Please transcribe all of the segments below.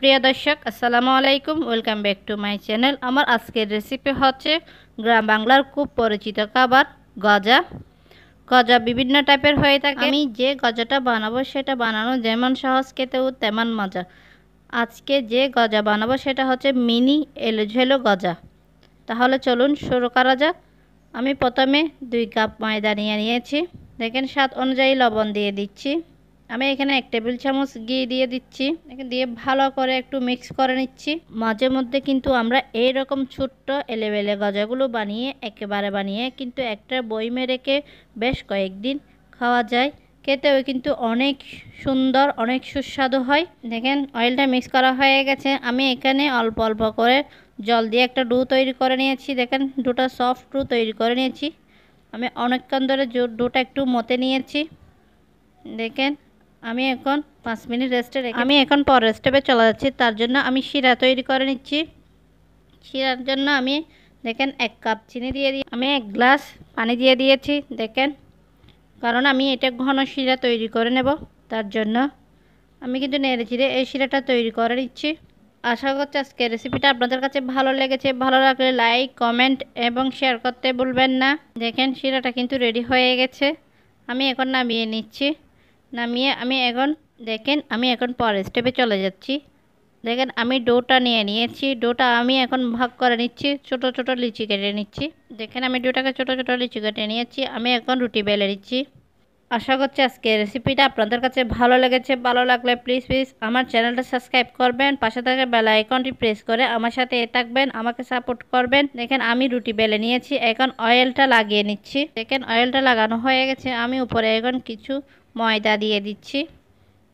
সুপ্রিয়া দর্শক আসসালামু আলাইকুম welcome back to my channel আমার আজকের রেসিপি হচ্ছে গ্রাম বাংলার খুব পরিচিত খাবার গজা গজা বিভিন্ন টাইপের হয়ে থাকে আমি যে গজাটা বানাবো সেটা বানানো যেমন সহজ খেতেও তেমন মজা আজকে যে গজা বানাবো সেটা হচ্ছে মিনি এলোঝেলো গজা তাহলে চলুন শুরু করা যাক আমি প্রথমে দুই কাপ ময়দা নিয়ে নিয়েছি দেখেন স্বাদ অনুযায়ী লবণ দিয়ে দিচ্ছি আমি এখানে এক টেবিল চামচ ঘি দিয়ে দিচ্ছি দিয়ে ভালো করে একটু মিক্স করে নিচ্ছি মাঝে মধ্যে কিন্তু আমরা এই রকম ছোট্ট এলেবেলে গজাগুলো বানিয়ে একেবারে বানিয়ে কিন্তু একটা বইমে রেখে বেশ কয়েকদিন খাওয়া যায় খেতেও কিন্তু অনেক সুন্দর অনেক সুস্বাদু হয় দেখেন অয়েলটা মিক্স করা হয়ে গেছে আমি এখানে অল্প অল্প করে জল দিয়ে একটা ডু তৈরি করে নিয়েছি দেখেন ডুটা সফট ডু তৈরি করে নিয়েছি আমি অনেকক্ষণ ধরে ডুটা একটু মতে নিয়েছি দেখেন আমি এখন পাঁচ মিনিট রেস্টে রেখে আমি এখন পরের স্টেপে চলে যাচ্ছি তার জন্য আমি শিরা তৈরি করে নিচ্ছি শিরার জন্য আমি দেখেন এক কাপ চিনি দিয়ে দিই আমি এক গ্লাস পানি দিয়ে দিয়েছি দেখেন কারণ আমি এটা ঘন শিরা তৈরি করে নেব তার জন্য আমি কিন্তু নেড়ে চিড়ে এই শিরাটা তৈরি করে নিচ্ছি আশা করছি আজকে রেসিপিটা আপনাদের কাছে ভালো লেগেছে ভালো লাগলে লাইক কমেন্ট এবং শেয়ার করতে ভুলবেন না দেখেন শিরাটা কিন্তু রেডি হয়ে গেছে আমি এখন নামিয়ে নিচ্ছি নামিয়ে আমি এখন দেখেন আমি এখন পরের স্টেপে চলে যাচ্ছি দেখেন আমি ডোটা নিয়ে নিয়েছি ডোটা আমি এখন ভাগ করে নিচ্ছি ছোট ছোট লিচি কেটে নিচ্ছি দেখেন আমি ডোটাকে ছোট ছোট লিচি কেটে নিয়েছি আমি এখন রুটি বেলে নিচ্ছি আশা করছি আজকে রেসিপিটা আপনাদের কাছে ভালো লেগেছে ভালো লাগলে প্লিজ প্লিজ আমার চ্যানেলটা সাবস্ক্রাইব করবেন পাশে থাকা বেলা আইকনটি প্রেস করে আমার সাথে এ থাকবেন আমাকে সাপোর্ট করবেন দেখেন আমি রুটি বেলে নিয়েছি এখন অয়েলটা লাগিয়ে নিচ্ছি দেখেন অয়েলটা লাগানো হয়ে গেছে আমি উপরে এখন কিছু ময়দা দিয়ে দিচ্ছি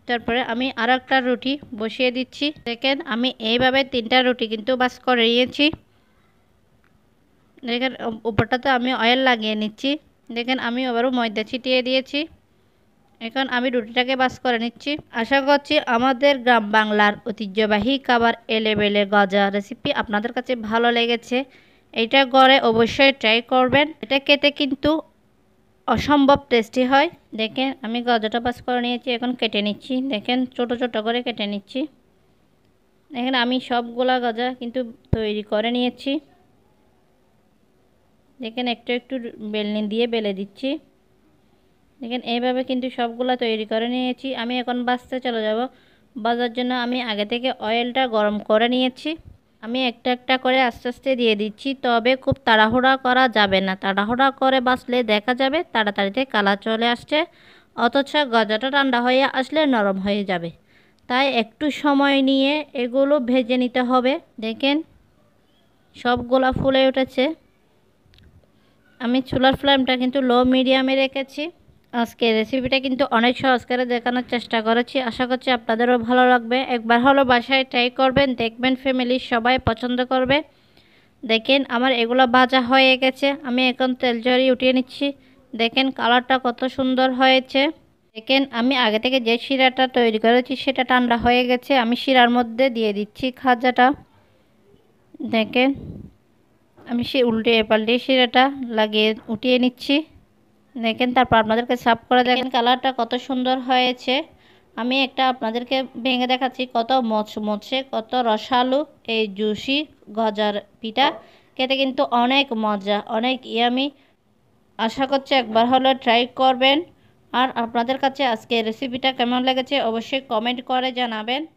তারপরে আমি আর একটা রুটি বসিয়ে দিচ্ছি দেখেন আমি এইভাবে তিনটা রুটি কিন্তু বাস করে নিয়েছি দেখেন উপরটাতে আমি অয়েল লাগিয়ে নিচ্ছি দেখেন আমি আবারও ময়দা ছিটিয়ে দিয়েছি এখন আমি রুটিটাকে বাস করে নিচ্ছি আশা করছি আমাদের গ্রাম বাংলার ঐতিহ্যবাহী খাবার এলেবেলে গজা রেসিপি আপনাদের কাছে ভালো লেগেছে এটা গড়ে অবশ্যই ট্রাই করবেন এটা কেটে কিন্তু অসম্ভব টেস্টি হয় দেখেন আমি গজাটা বাস করে নিয়েছি এখন কেটে নিচ্ছি দেখেন ছোট ছোট করে কেটে নিচ্ছি দেখেন আমি সবগুলা গজা কিন্তু তৈরি করে নিয়েছি দেখেন একটু একটু বেলনি দিয়ে বেলে দিচ্ছি দেখেন এইভাবে কিন্তু সবগুলো তৈরি করে নিয়েছি আমি এখন বাজতে চলে যাব বাজার জন্য আমি আগে থেকে অয়েলটা গরম করে নিয়েছি আমি একটা একটা করে আস্তে আস্তে দিয়ে দিচ্ছি তবে খুব তাড়াহুড়া করা যাবে না তাড়াহুড়া করে বাঁচলে দেখা যাবে তাড়াতাড়িতে কালা চলে আসছে অথচ গজাটা ঠান্ডা হয়ে আসলে নরম হয়ে যাবে তাই একটু সময় নিয়ে এগুলো ভেজে নিতে হবে দেখেন সবগুলা ফুলে উঠেছে আমি চুলার ফ্লেমটা কিন্তু লো মিডিয়ামে রেখেছি আজকে রেসিপিটা কিন্তু অনেক সহজ করে দেখানোর চেষ্টা করেছি আশা করছি আপনাদেরও ভালো লাগবে একবার হলো বাসায় ট্রাই করবেন দেখবেন ফ্যামিলির সবাই পছন্দ করবে দেখেন আমার এগুলো ভাজা হয়ে গেছে আমি এখন তেল জড়িয়ে উঠিয়ে নিচ্ছি দেখেন কালারটা কত সুন্দর হয়েছে দেখেন আমি আগে থেকে যে শিরাটা তৈরি করেছি সেটা ঠান্ডা হয়ে গেছে আমি শিরার মধ্যে দিয়ে দিচ্ছি খাজাটা দেখেন আমি সে উল্টে পাল্টে শিরাটা লাগিয়ে উঠিয়ে নিচ্ছি দেখেন তারপর আপনাদেরকে সাফ করে দেখেন কালারটা কত সুন্দর হয়েছে আমি একটা আপনাদেরকে ভেঙে দেখাচ্ছি কত মচমচে কত রসালো এই জুসি গজার পিঠা খেতে কিন্তু অনেক মজা অনেক ইয়ামি আশা করছি একবার হলে ট্রাই করবেন আর আপনাদের কাছে আজকে রেসিপিটা কেমন লেগেছে অবশ্যই কমেন্ট করে জানাবেন